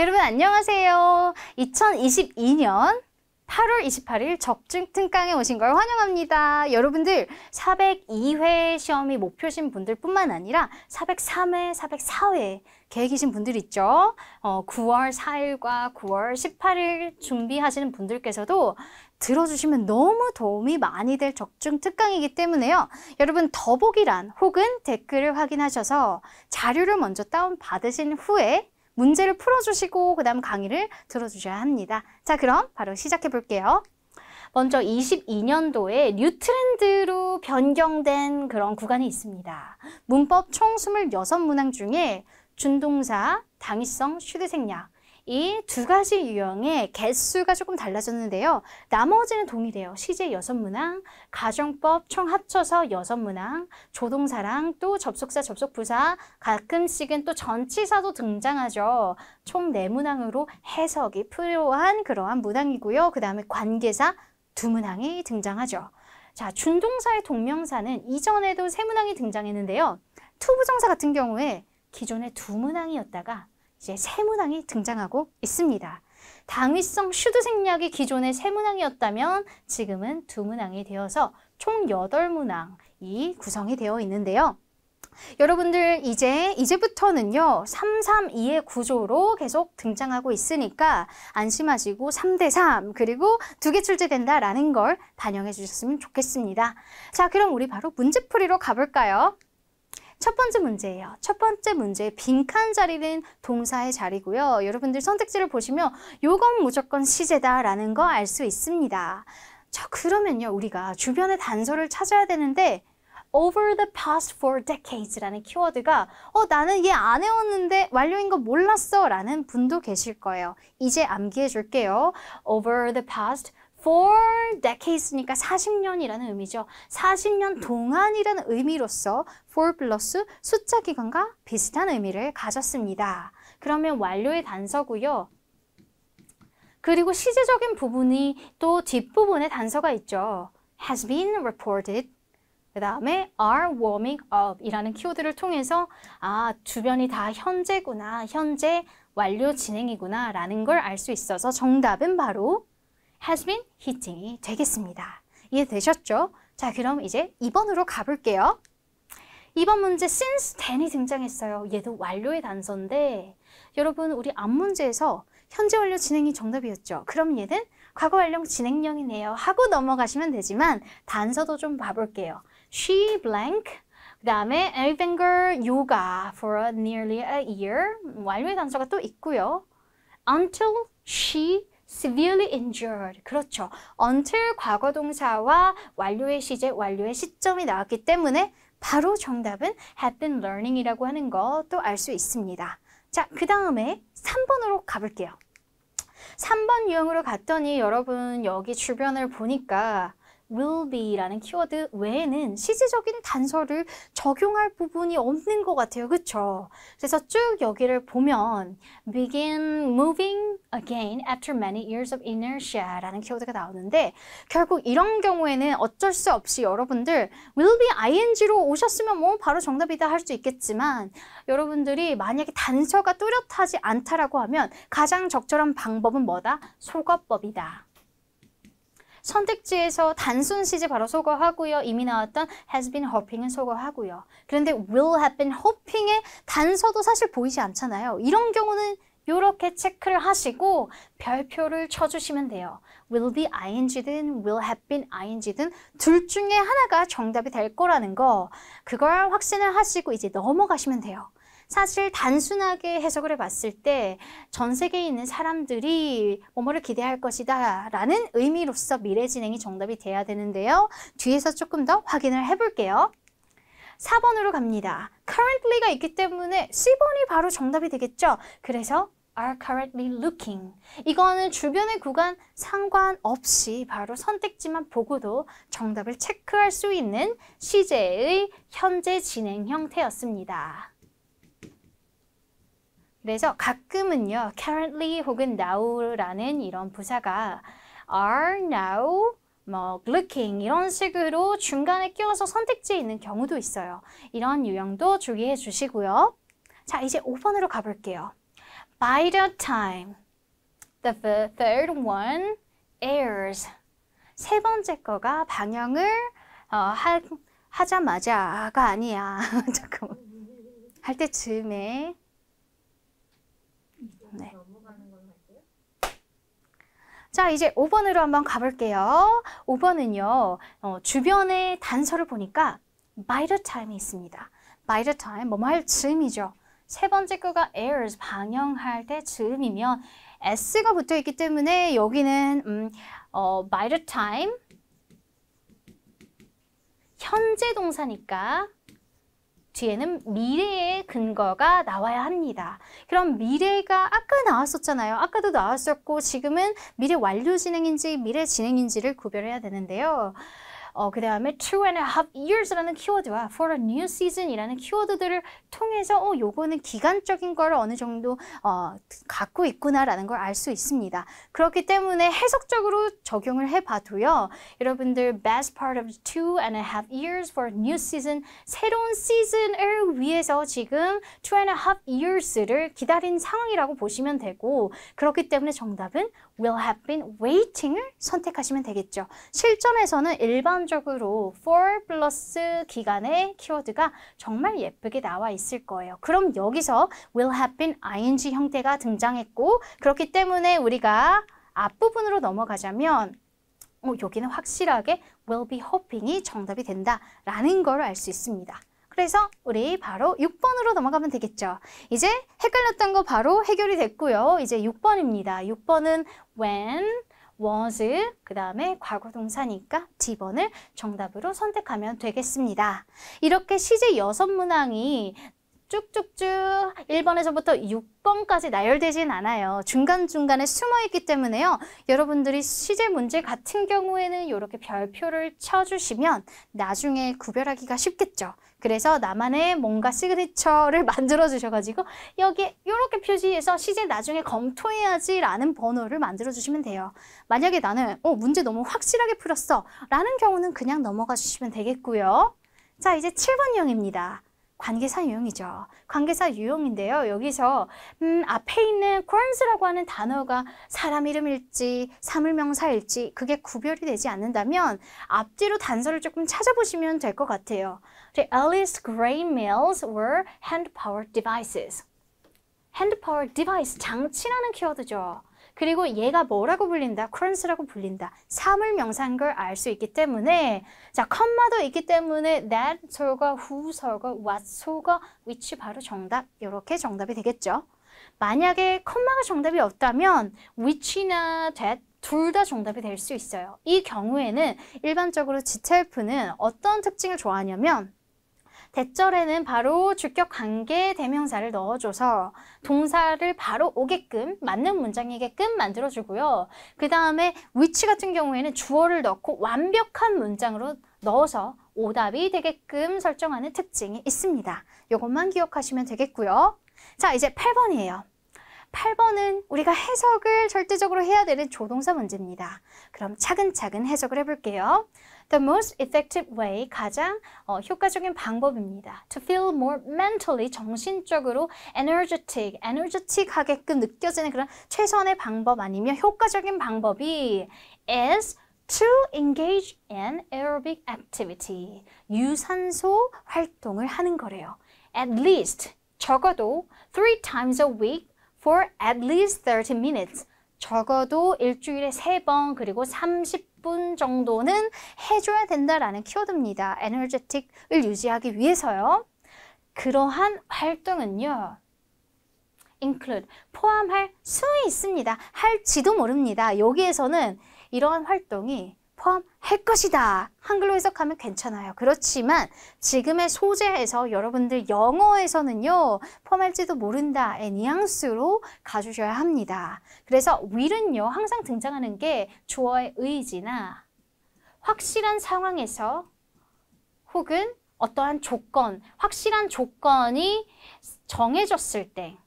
여러분 안녕하세요. 2022년 8월 28일 적중특강에 오신 걸 환영합니다. 여러분들 402회 시험이 목표신 분들 뿐만 아니라 403회, 404회 계획이신 분들 있죠. 어, 9월 4일과 9월 18일 준비하시는 분들께서도 들어주시면 너무 도움이 많이 될 적중 특강이기 때문에요. 여러분 더보기란 혹은 댓글을 확인하셔서 자료를 먼저 다운받으신 후에 문제를 풀어주시고 그 다음 강의를 들어주셔야 합니다. 자 그럼 바로 시작해 볼게요. 먼저 22년도에 뉴트렌드로 변경된 그런 구간이 있습니다. 문법 총 26문항 중에 준동사, 당위성, 취득생략 이두 가지 유형의 개수가 조금 달라졌는데요. 나머지는 동일해요. 시제 여섯 문항, 가정법 총 합쳐서 여섯 문항, 조동사랑 또 접속사, 접속부사, 가끔씩은 또 전치사도 등장하죠. 총 네 문항으로 해석이 필요한 그러한 문항이고요. 그 다음에 관계사 두 문항이 등장하죠. 자, 준동사의 동명사는 이전에도 세 문항이 등장했는데요. 투부정사 같은 경우에 기존의 두 문항이었다가 이제 세문항이 등장하고 있습니다. 당위성 슈드 생략이 기존의 세문항이었다면 지금은 두문항이 되어서 총여 문항이 구성이 되어 있는데요. 여러분들 이제 이제부터는요. 332의 구조로 계속 등장하고 있으니까 안심하시고 3대 3 그리고 두 개 출제된다라는 걸 반영해 주셨으면 좋겠습니다. 자, 그럼 우리 바로 문제풀이로 가 볼까요? 첫 번째 문제예요. 첫 번째 문제 빈칸 자리는 동사의 자리고요. 여러분들 선택지를 보시면 요건 무조건 시제다라는 거 알 수 있습니다. 자, 그러면요. 우리가 주변의 단서를 찾아야 되는데 over the past four decades라는 키워드가 어 나는 얘 안 해왔는데 완료인 거 몰랐어 라는 분도 계실 거예요. 이제 암기해 줄게요. over the past for decade스니까 40년이라는 의미죠. 40년 음. 동안이라는 의미로서 for 플러스 숫자 기간과 비슷한 의미를 가졌습니다. 그러면 완료의 단서고요. 그리고 시제적인 부분이 또 뒷부분에 단서가 있죠. has been reported 그 다음에 are warming up 이라는 키워드를 통해서 아 주변이 다 현재구나 현재 완료 진행이구나 라는 걸 알 수 있어서 정답은 바로 has been hitting이 되겠습니다. 이해되셨죠? 자, 그럼 이제 2번으로 가볼게요. 2번 문제 since t h 이 등장했어요. 얘도 완료의 단서인데 여러분 우리 앞 문제에서 현재 완료 진행이 정답이었죠. 그럼 얘는 과거 완료 진행형이네요 하고 넘어가시면 되지만 단서도 좀 봐볼게요. She blank 그 다음에 e v e n g e r yoga for nearly a year 완료의 단서가 또 있고요. Until she severely injured. 그렇죠. until 과거 동사와 완료의 시제, 완료의 시점이 나왔기 때문에 바로 정답은 had been learning이라고 하는 것도 알 수 있습니다. 자, 그 다음에 3번으로 가볼게요. 3번 유형으로 갔더니 여러분 여기 주변을 보니까 will be라는 키워드 외에는 시제적인 단서를 적용할 부분이 없는 것 같아요. 그렇 그래서 쭉 여기를 보면 begin moving again after many years of inertia라는 키워드가 나오는데 결국 이런 경우에는 어쩔 수 없이 여러분들 will be ing로 오셨으면 뭐 바로 정답이다 할 수 있겠지만 여러분들이 만약에 단서가 뚜렷하지 않다라고 하면 가장 적절한 방법은 뭐다? 소거법이다. 선택지에서 단순 시제 바로 소거하고요. 이미 나왔던 has been hoping은 소거하고요. 그런데 will have been hoping의 단서도 사실 보이지 않잖아요. 이런 경우는 이렇게 체크를 하시고 별표를 쳐주시면 돼요. will be ing든 will have been ing든 둘 중에 하나가 정답이 될 거라는 거 그걸 확신을 하시고 이제 넘어가시면 돼요. 사실 단순하게 해석을 해봤을 때 전 세계에 있는 사람들이 뭐뭐를 기대할 것이다 라는 의미로서 미래 진행이 정답이 돼야 되는데요. 뒤에서 조금 더 확인을 해볼게요. 4번으로 갑니다. currently가 있기 때문에 C번이 바로 정답이 되겠죠. 그래서 are currently looking. 이거는 주변의 구간 상관없이 바로 선택지만 보고도 정답을 체크할 수 있는 시제의 현재 진행 형태였습니다. 그래서 가끔은요, currently 혹은 now라는 이런 부사가 are now 뭐 looking 이런 식으로 중간에 끼워서 선택지에 있는 경우도 있어요. 이런 유형도 주의해 주시고요. 자, 이제 5번으로 가볼게요. By the time the third one airs 세 번째 거가 방영을 어, 하, 하자마자가 아니야. 잠깐할 때쯤에 자, 이제 5번으로 한번 가볼게요. 5번은요, 어, 주변의 단서를 보니까 by the time이 있습니다. by the time, 뭐뭐 할 즈음이죠. 세 번째 거가 airs, 방영할 때 즈음이면 s가 붙어 있기 때문에 여기는 음, 어, by the time 현재 동사니까 뒤에는 미래의 근거가 나와야 합니다. 그럼 미래가 아까 나왔었잖아요. 아까도 나왔었고 지금은 미래 완료 진행인지 미래 진행인지를 구별해야 되는데요. 어, 그 다음에 two and a half years라는 키워드와 for a new season이라는 키워드들을 통해서 어, 요거는 기간적인 걸 어느 정도 어, 갖고 있구나라는 걸 알 수 있습니다. 그렇기 때문에 해석적으로 적용을 해봐도요. 여러분들 best part of two and a half years for a new season 새로운 시즌을 위해서 지금 two and a half years를 기다린 상황이라고 보시면 되고 그렇기 때문에 정답은 will have been waiting을 선택하시면 되겠죠. 실전에서는 일반적으로 for 플러스 기간의 키워드가 정말 예쁘게 나와 있을 거예요. 그럼 여기서 will have been ing 형태가 등장했고 그렇기 때문에 우리가 앞부분으로 넘어가자면 어, 여기는 확실하게 will be hoping이 정답이 된다라는 걸 알 수 있습니다. 그래서 우리 바로 6번으로 넘어가면 되겠죠. 이제 헷갈렸던 거 바로 해결이 됐고요. 이제 6번입니다. 6번은 when, was, 그 다음에 과거 동사니까 D번을 정답으로 선택하면 되겠습니다. 이렇게 시제 6문항이 쭉쭉쭉 1번에서부터 6번까지 나열되진 않아요. 중간중간에 숨어있기 때문에요. 여러분들이 시제 문제 같은 경우에는 이렇게 별표를 쳐주시면 나중에 구별하기가 쉽겠죠. 그래서 나만의 뭔가 시그니처를 만들어 주셔가지고 여기에 이렇게 표시해서 시제 나중에 검토해야지 라는 번호를 만들어 주시면 돼요. 만약에 나는 어 문제 너무 확실하게 풀었어 라는 경우는 그냥 넘어가 주시면 되겠고요. 자 이제 7번형입니다. 관계사 유형이죠. 관계사 유형인데요. 여기서 음, 앞에 있는 quern라고 하는 단어가 사람 이름일지 사물명사일지 그게 구별이 되지 않는다면 앞뒤로 단서를 조금 찾아보시면 될 것 같아요. The earliest gray males were hand-powered devices. 핸드파워 디바이스, 장치라는 키워드죠. 그리고 얘가 뭐라고 불린다? c u 스라고 불린다. 사물명사인 걸 알 수 있기 때문에 자, 컴마도 있기 때문에 that, 설거, who, 설거, what, 설거, which 바로 정답. 이렇게 정답이 되겠죠. 만약에 컴마가 정답이 없다면 which나 that 둘 다 정답이 될 수 있어요. 이 경우에는 일반적으로 지텔프는 어떤 특징을 좋아하냐면 대절에는 바로 주격 관계 대명사를 넣어줘서 동사를 바로 오게끔 맞는 문장이게끔 만들어주고요. 그 다음에 위치 같은 경우에는 주어를 넣고 완벽한 문장으로 넣어서 오답이 되게끔 설정하는 특징이 있습니다. 이것만 기억하시면 되겠고요. 자, 이제 8번이에요. 8번은 우리가 해석을 절대적으로 해야 되는 조동사 문제입니다. 그럼 차근차근 해석을 해볼게요. the most effective way, 가장 어, 효과적인 방법입니다. to feel more mentally, 정신적으로 energetic, energetic하게끔 느껴지는 그런 최선의 방법 아니면 효과적인 방법이 is to engage in aerobic activity, 유산소 활동을 하는 거래요. at least, 적어도 three times a week for at least 30 minutes, 적어도 일주일에 3번 그리고 10분 정도는 해줘야 된다라는 키워드입니다. energetic을 유지하기 위해서요. 그러한 활동은요. include, 포함할 수 있습니다. 할지도 모릅니다. 여기에서는 이러한 활동이 포함할 것이다. 한글로 해석하면 괜찮아요. 그렇지만 지금의 소재에서 여러분들 영어에서는요. 포함할지도 모른다의 뉘앙스로 가주셔야 합니다. 그래서 will은요. 항상 등장하는 게 주어의 의지나 확실한 상황에서 혹은 어떠한 조건, 확실한 조건이 정해졌을 때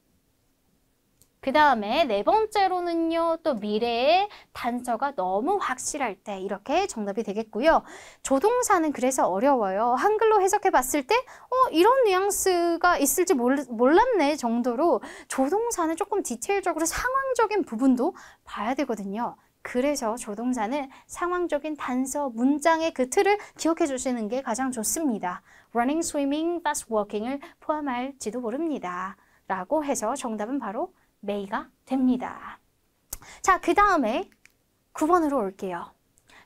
그 다음에 네 번째로는요. 또 미래의 단서가 너무 확실할 때 이렇게 정답이 되겠고요. 조동사는 그래서 어려워요. 한글로 해석해 봤을 때 어, 이런 뉘앙스가 있을지 몰, 몰랐네 정도로 조동사는 조금 디테일적으로 상황적인 부분도 봐야 되거든요. 그래서 조동사는 상황적인 단서, 문장의 그 틀을 기억해 주시는 게 가장 좋습니다. running, swimming, fast walking을 포함할지도 모릅니다. 라고 해서 정답은 바로 메이가 됩니다. 자, 그 다음에 9번으로 올게요.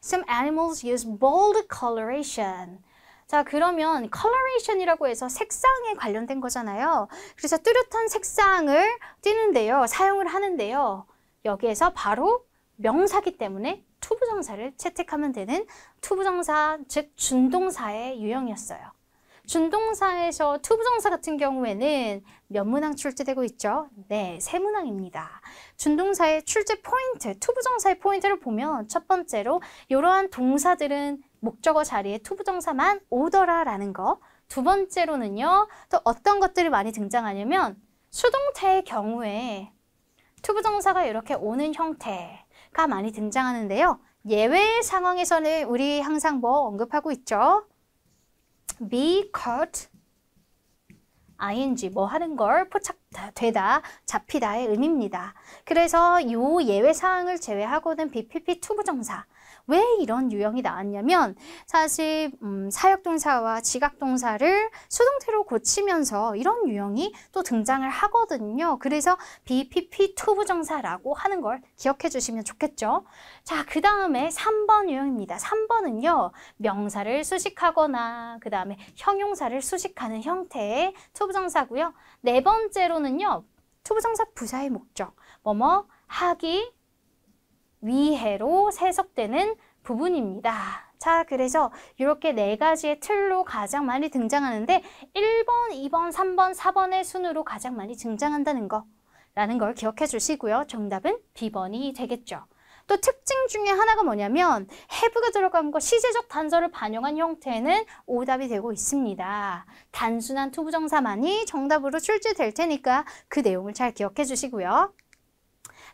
Some animals use bold coloration. 자, 그러면 coloration이라고 해서 색상에 관련된 거잖아요. 그래서 뚜렷한 색상을 띄는데요. 사용을 하는데요. 여기에서 바로 명사기 때문에 투부정사를 채택하면 되는 투부정사, 즉 준동사의 유형이었어요. 준동사에서 투 부정사 같은 경우에는 몇 문항 출제되고 있죠? 네, 세 문항입니다. 준동사의 출제 포인트, 투 부정사의 포인트를 보면 첫 번째로 이러한 동사들은 목적어 자리에 투 부정사만 오더라라는 거. 두 번째로는요, 또 어떤 것들이 많이 등장하냐면 수동태의 경우에 투 부정사가 이렇게 오는 형태가 많이 등장하는데요. 예외 상황에서는 우리 항상 뭐 언급하고 있죠? be caught ing 뭐 하는 걸 포착되다, 잡히다의 의미입니다. 그래서 요 예외 사항을 제외하고는 BPP 투부정사 왜 이런 유형이 나왔냐면 사실 음, 사역동사와 지각동사를 수동태로 고치면서 이런 유형이 또 등장을 하거든요. 그래서 BPP 투부정사라고 하는 걸 기억해 주시면 좋겠죠. 자, 그 다음에 3번 유형입니다. 3번은요. 명사를 수식하거나 그 다음에 형용사를 수식하는 형태의 투부정사고요. 네 번째로는요. 투부정사 부사의 목적, 뭐뭐 하기, 위해로 세석되는 부분입니다. 자, 그래서 이렇게 네 가지의 틀로 가장 많이 등장하는데 1번, 2번, 3번, 4번의 순으로 가장 많이 등장한다는 거 라는 걸 기억해 주시고요. 정답은 B번이 되겠죠. 또 특징 중에 하나가 뭐냐면 해부가 들어간 거 시제적 단서를 반영한 형태는 오답이 되고 있습니다. 단순한 투부정사만이 정답으로 출제될 테니까 그 내용을 잘 기억해 주시고요.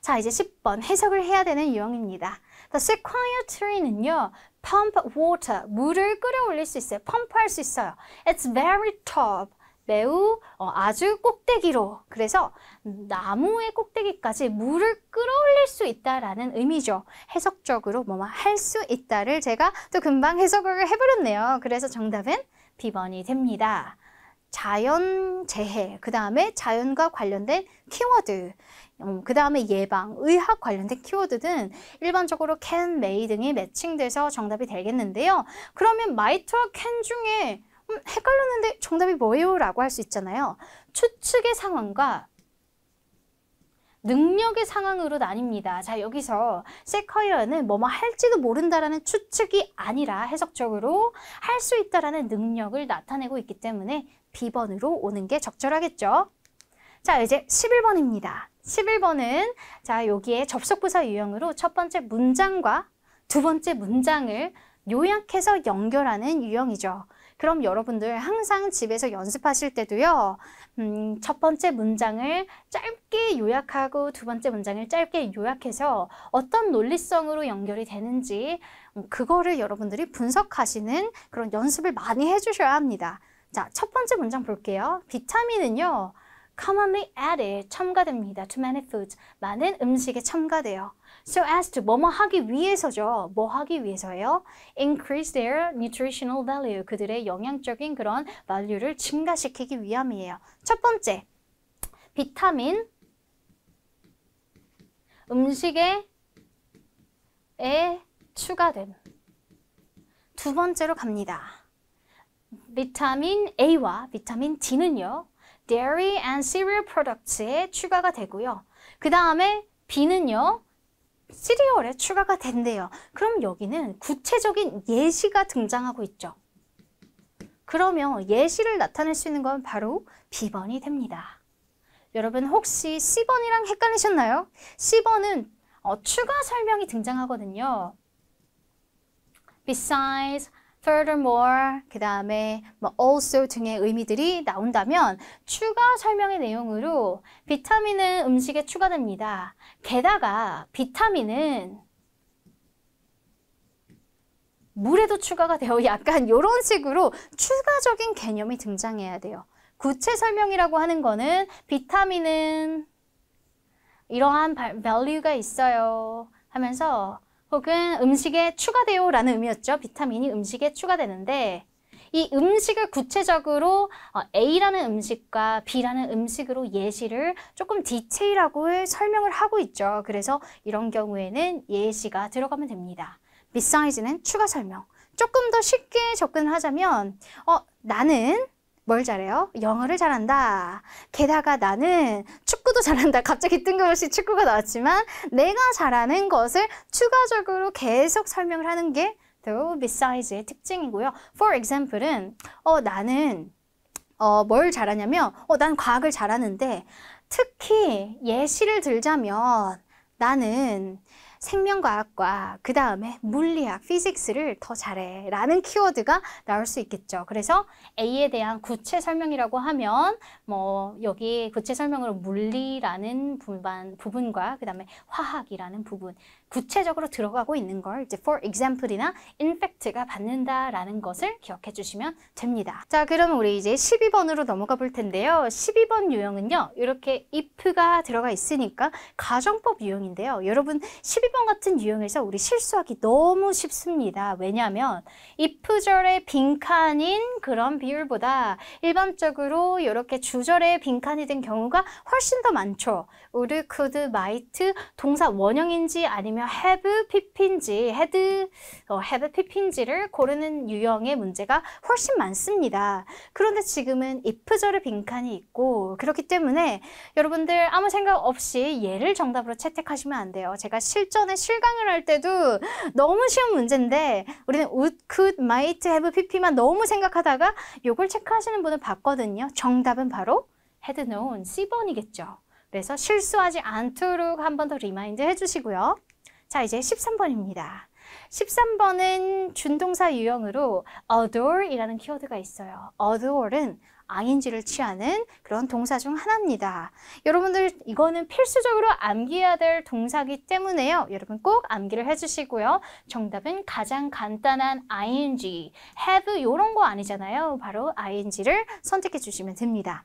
자, 이제 10번 해석을 해야 되는 유형입니다. The sequoia tree는요. pump water, 물을 끌어올릴 수 있어요. 펌프할 수 있어요. It's very top. 매우 어, 아주 꼭대기로 그래서 나무의 꼭대기까지 물을 끌어올릴 수 있다라는 의미죠. 해석적으로 뭐뭐 할수 있다를 제가 또 금방 해석을 해버렸네요. 그래서 정답은 B번이 됩니다. 자연 재해, 그 다음에 자연과 관련된 키워드, 음, 그 다음에 예방, 의학 관련된 키워드 등 일반적으로 can, may 등이 매칭돼서 정답이 되겠는데요. 그러면 might와 can 중에 음, 헷갈렸는데 정답이 뭐예요? 라고 할 수 있잖아요. 추측의 상황과 능력의 상황으로 나뉩니다. 자 여기서 세커이어는 뭐뭐 할지도 모른다라는 추측이 아니라 해석적으로 할 수 있다라는 능력을 나타내고 있기 때문에 B번으로 오는 게 적절하겠죠. 자, 이제 11번입니다. 11번은 자, 여기에 접속부사 유형으로 첫 번째 문장과 두 번째 문장을 요약해서 연결하는 유형이죠. 그럼 여러분들 항상 집에서 연습하실 때도요. 음, 첫 번째 문장을 짧게 요약하고 두 번째 문장을 짧게 요약해서 어떤 논리성으로 연결이 되는지 음, 그거를 여러분들이 분석하시는 그런 연습을 많이 해주셔야 합니다. 자, 첫 번째 문장 볼게요. 비타민은요. commonly added, 첨가됩니다. to many foods, 많은 음식에 첨가돼요. so as to 뭐뭐 하기 위해서죠. 뭐 하기 위해서요? increase their nutritional value, 그들의 영양적인 그런 value를 증가시키기 위함이에요. 첫 번째, 비타민, 음식에 에 추가됨. 두 번째로 갑니다. 비타민 A와 비타민 D는요. dairy and cereal products에 추가가 되고요. 그 다음에 B는요. 시리얼에 추가가 된대요. 그럼 여기는 구체적인 예시가 등장하고 있죠. 그러면 예시를 나타낼 수 있는 건 바로 B번이 됩니다. 여러분 혹시 C번이랑 헷갈리셨나요? C번은 어, 추가 설명이 등장하거든요. Besides furthermore, 그 다음에 뭐 also 등의 의미들이 나온다면 추가 설명의 내용으로 비타민은 음식에 추가됩니다. 게다가 비타민은 물에도 추가가 되어 약간 이런 식으로 추가적인 개념이 등장해야 돼요. 구체 설명이라고 하는 거는 비타민은 이러한 value가 있어요 하면서 혹은 음식에 추가돼요 라는 의미였죠. 비타민이 음식에 추가되는데 이 음식을 구체적으로 어, A라는 음식과 B라는 음식으로 예시를 조금 디테일하고 설명을 하고 있죠. 그래서 이런 경우에는 예시가 들어가면 됩니다. besides 는 추가 설명. 조금 더 쉽게 접근하자면 어, 나는 뭘 잘해요? 영어를 잘한다. 게다가 나는 축구도 잘한다. 갑자기 뜬금없이 축구가 나왔지만 내가 잘하는 것을 추가적으로 계속 설명을 하는 게 to bedsides의 특징이고요. For example은 어 나는 어 뭘 잘하냐면 어난 과학을 잘하는데 특히 예시를 들자면 나는 생명과학과, 그 다음에 물리학, 피직스를 더 잘해 라는 키워드가 나올 수 있겠죠. 그래서 A에 대한 구체 설명이라고 하면 뭐 여기 구체 설명으로 물리라는 부분, 부분과 그 다음에 화학이라는 부분 구체적으로 들어가고 있는 걸 이제 for example이나 in fact가 받는다라는 것을 기억해 주시면 됩니다. 자, 그러면 우리 이제 12번으로 넘어가 볼 텐데요. 12번 유형은요. 이렇게 if가 들어가 있으니까 가정법 유형인데요. 여러분 12번 같은 유형에서 우리 실수하기 너무 쉽습니다. 왜냐하면 if절의 빈칸인 그런 비율보다 일반적으로 이렇게 주절의 빈칸이 된 경우가 훨씬 더 많죠. 우 o u 드 마이트 동사 원형인지 아니면 have, pp인지 had, 어, have, pp인지를 고르는 유형의 문제가 훨씬 많습니다. 그런데 지금은 if절의 빈칸이 있고 그렇기 때문에 여러분들 아무 생각 없이 얘를 정답으로 채택하시면 안 돼요. 제가 실전에 실강을 할 때도 너무 쉬운 문제인데 우리는 would, could, might, have, pp만 너무 생각하다가 이걸 체크하시는 분을 봤거든요. 정답은 바로 헤드노운 C번이겠죠. 그래서 실수하지 않도록 한 번 더 리마인드 해주시고요. 자, 이제 13번입니다. 13번은 준동사 유형으로 adore이라는 키워드가 있어요. adore은 ing를 취하는 그런 동사 중 하나입니다. 여러분들 이거는 필수적으로 암기해야 될 동사기 때문에요. 여러분 꼭 암기를 해주시고요. 정답은 가장 간단한 ing, have 이런 거 아니잖아요. 바로 ing를 선택해 주시면 됩니다.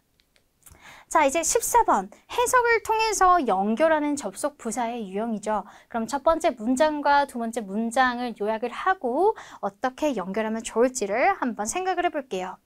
자, 이제 14번. 해석을 통해서 연결하는 접속 부사의 유형이죠. 그럼 첫 번째 문장과 두 번째 문장을 요약을 하고 어떻게 연결하면 좋을지를 한번 생각을 해볼게요.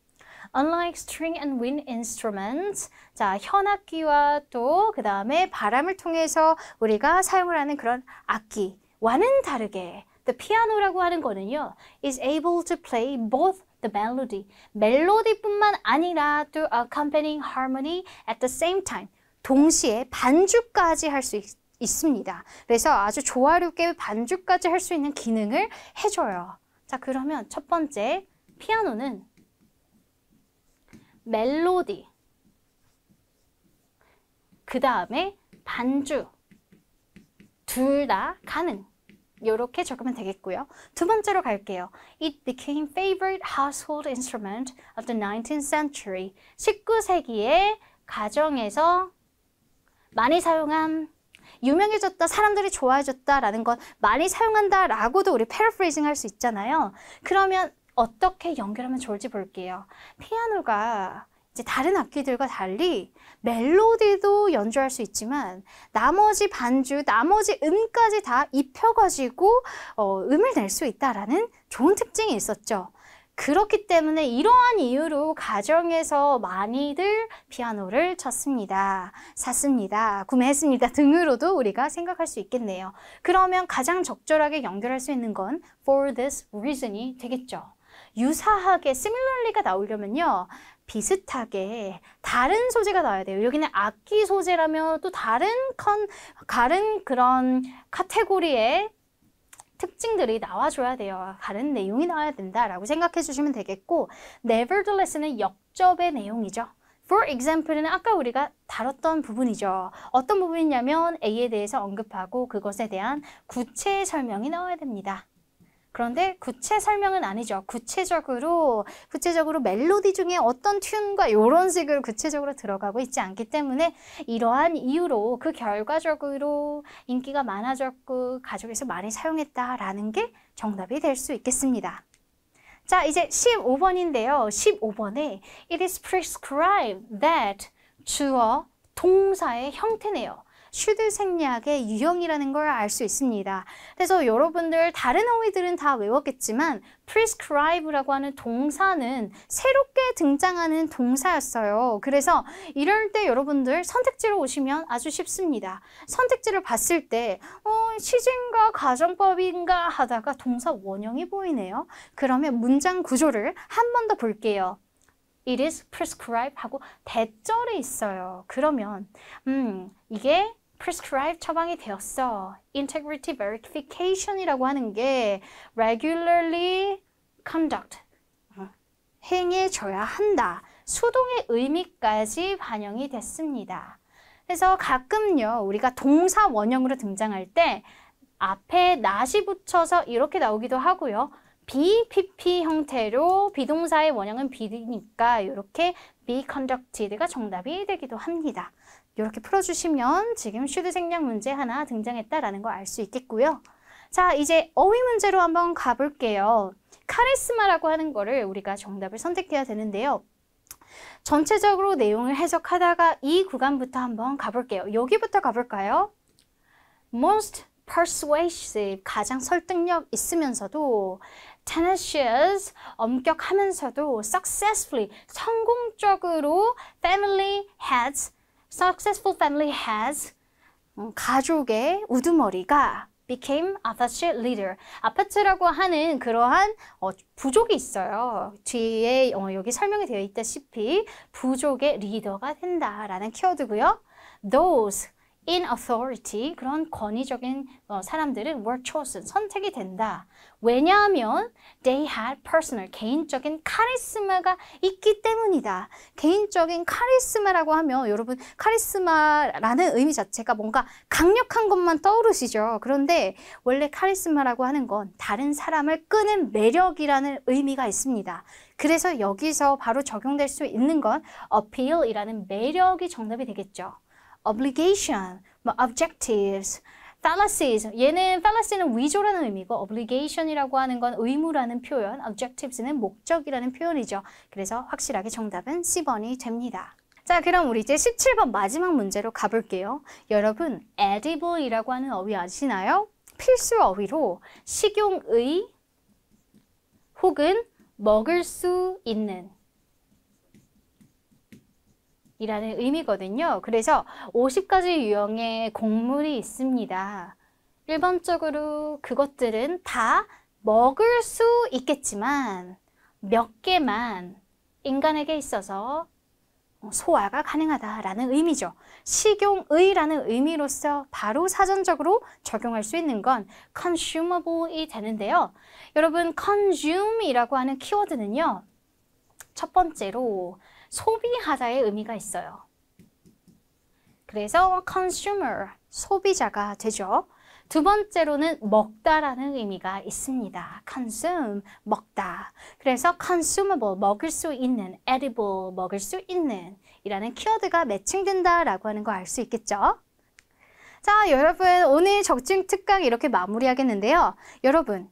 Unlike string and wind instruments, 자 현악기와 또 그 다음에 바람을 통해서 우리가 사용을 하는 그런 악기와는 다르게 the piano라고 하는 거는요 is able to play both the melody. 멜로디뿐만 아니라 to accompanying harmony at the same time. 동시에 반주까지 할 수 있습니다. 그래서 아주 조화롭게 반주까지 할 수 있는 기능을 해줘요. 자, 그러면 첫 번째, 피아노는 멜로디, 그 다음에 반주, 둘 다 가능. 이렇게 적으면 되겠고요. 두 번째로 갈게요. It became favorite household instrument of the 19th century. 19세기에 가정에서 많이 사용한 유명해졌다, 사람들이 좋아해졌다라는 건 많이 사용한다라고도 우리 paraphrasing 할수 있잖아요. 그러면 어떻게 연결하면 좋을지 볼게요. 피아노가 이제 다른 악기들과 달리 멜로디도 연주할 수 있지만 나머지 반주, 나머지 음까지 다 입혀가지고 어, 음을 낼 수 있다라는 좋은 특징이 있었죠. 그렇기 때문에 이러한 이유로 가정에서 많이들 피아노를 쳤습니다. 샀습니다. 구매했습니다. 등으로도 우리가 생각할 수 있겠네요. 그러면 가장 적절하게 연결할 수 있는 건 for this reason이 되겠죠. 유사하게 similarly가 나오려면요. 비슷하게 다른 소재가 나와야 돼요. 여기는 악기 소재라면 또 다른 컨, 다른 그런 카테고리의 특징들이 나와줘야 돼요. 다른 내용이 나와야 된다라고 생각해 주시면 되겠고 nevertheless는 역접의 내용이죠. For example는 아까 우리가 다뤘던 부분이죠. 어떤 부분이냐면 A에 대해서 언급하고 그것에 대한 구체 설명이 나와야 됩니다. 그런데 구체 설명은 아니죠. 구체적으로 구체적으로 멜로디 중에 어떤 튠과 이런 식으로 구체적으로 들어가고 있지 않기 때문에 이러한 이유로 그 결과적으로 인기가 많아졌고 가족에서 많이 사용했다라는 게 정답이 될 수 있겠습니다. 자, 이제 15번인데요. 15번에 it is prescribed that 주어 동사의 형태네요. 슈드 생리학의 유형이라는 걸 알 수 있습니다. 그래서 여러분들 다른 어휘들은 다 외웠겠지만 prescribe라고 하는 동사는 새롭게 등장하는 동사였어요. 그래서 이럴 때 여러분들 선택지로 오시면 아주 쉽습니다. 선택지를 봤을 때 어, 시즌과 가정법인가 하다가 동사 원형이 보이네요. 그러면 문장 구조를 한 번 더 볼게요. It is prescribed 하고 대절이 있어요. 그러면 음 이게 prescribe 처방이 되었어. integrity verification이라고 하는 게 regularly conduct 어? 행해져야 한다. 수동의 의미까지 반영이 됐습니다. 그래서 가끔요 우리가 동사 원형으로 등장할 때 앞에 not이 붙여서 이렇게 나오기도 하고요. BPP 형태로 비동사의 원형은 b 니까 이렇게 be conducted가 정답이 되기도 합니다. 이렇게 풀어주시면 지금 슈드 생략 문제 하나 등장했다라는 걸 알 수 있겠고요. 자, 이제 어휘 문제로 한번 가볼게요. 카리스마라고 하는 거를 우리가 정답을 선택해야 되는데요. 전체적으로 내용을 해석하다가 이 구간부터 한번 가볼게요. 여기부터 가볼까요? Most persuasive, 가장 설득력 있으면서도 tenacious, 엄격하면서도 successfully, 성공적으로 family heads successful family has 음, 가족의 우두머리가 became 아파트 leader. 아파트라고 하는 그러한 어, 부족이 있어요. 뒤에 어, 여기 설명이 되어 있다시피 부족의 리더가 된다라는 키워드고요. Those in authority, 그런 권위적인 어, 사람들은 were chosen, 선택이 된다. 왜냐하면 they had personal, 개인적인 카리스마가 있기 때문이다. 개인적인 카리스마라고 하면 여러분 카리스마라는 의미 자체가 뭔가 강력한 것만 떠오르시죠. 그런데 원래 카리스마라고 하는 건 다른 사람을 끄는 매력이라는 의미가 있습니다. 그래서 여기서 바로 적용될 수 있는 건 appeal이라는 매력이 정답이 되겠죠. obligation, 뭐 objectives, fallacies. 얘는 fallacy는 위조라는 의미고 obligation이라고 하는 건 의무라는 표현, objectives는 목적이라는 표현이죠. 그래서 확실하게 정답은 C번이 됩니다. 자, 그럼 우리 이제 17번 마지막 문제로 가볼게요. 여러분, edible이라고 하는 어휘 아시나요? 필수 어휘로 식용의 혹은 먹을 수 있는 이라는 의미거든요. 그래서 50가지 유형의 곡물이 있습니다. 일반적으로 그것들은 다 먹을 수 있겠지만 몇 개만 인간에게 있어서 소화가 가능하다라는 의미죠. 식용의라는 의미로서 바로 사전적으로 적용할 수 있는 건 consumable이 되는데요. 여러분 consume이라고 하는 키워드는요. 첫 번째로 소비하자의 의미가 있어요. 그래서 consumer, 소비자가 되죠. 두 번째로는 먹다라는 의미가 있습니다. consume, 먹다. 그래서 consumable, 먹을 수 있는, edible, 먹을 수 있는 이라는 키워드가 매칭된다라고 하는 거 알 수 있겠죠? 자, 여러분 오늘 적중 특강 이렇게 마무리하겠는데요. 여러분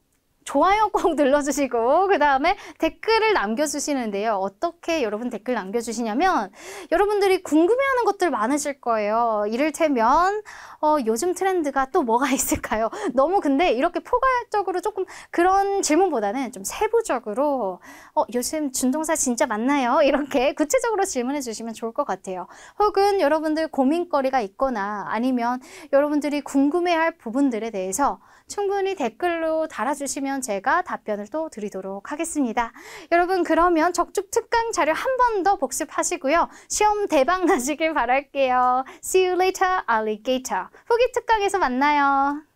좋아요 꼭 눌러주시고 그 다음에 댓글을 남겨주시는데요. 어떻게 여러분 댓글 남겨주시냐면 여러분들이 궁금해하는 것들 많으실 거예요. 이를테면 어, 요즘 트렌드가 또 뭐가 있을까요? 너무 근데 이렇게 포괄적으로 조금 그런 질문보다는 좀 세부적으로 어, 요즘 준동사 진짜 맞나요? 이렇게 구체적으로 질문해 주시면 좋을 것 같아요. 혹은 여러분들 고민거리가 있거나 아니면 여러분들이 궁금해할 부분들에 대해서 충분히 댓글로 달아주시면 제가 답변을 또 드리도록 하겠습니다. 여러분 그러면 적축 특강 자료 한 번 더 복습하시고요. 시험 대박 나시길 바랄게요. See you later, alligator. 후기 특강에서 만나요.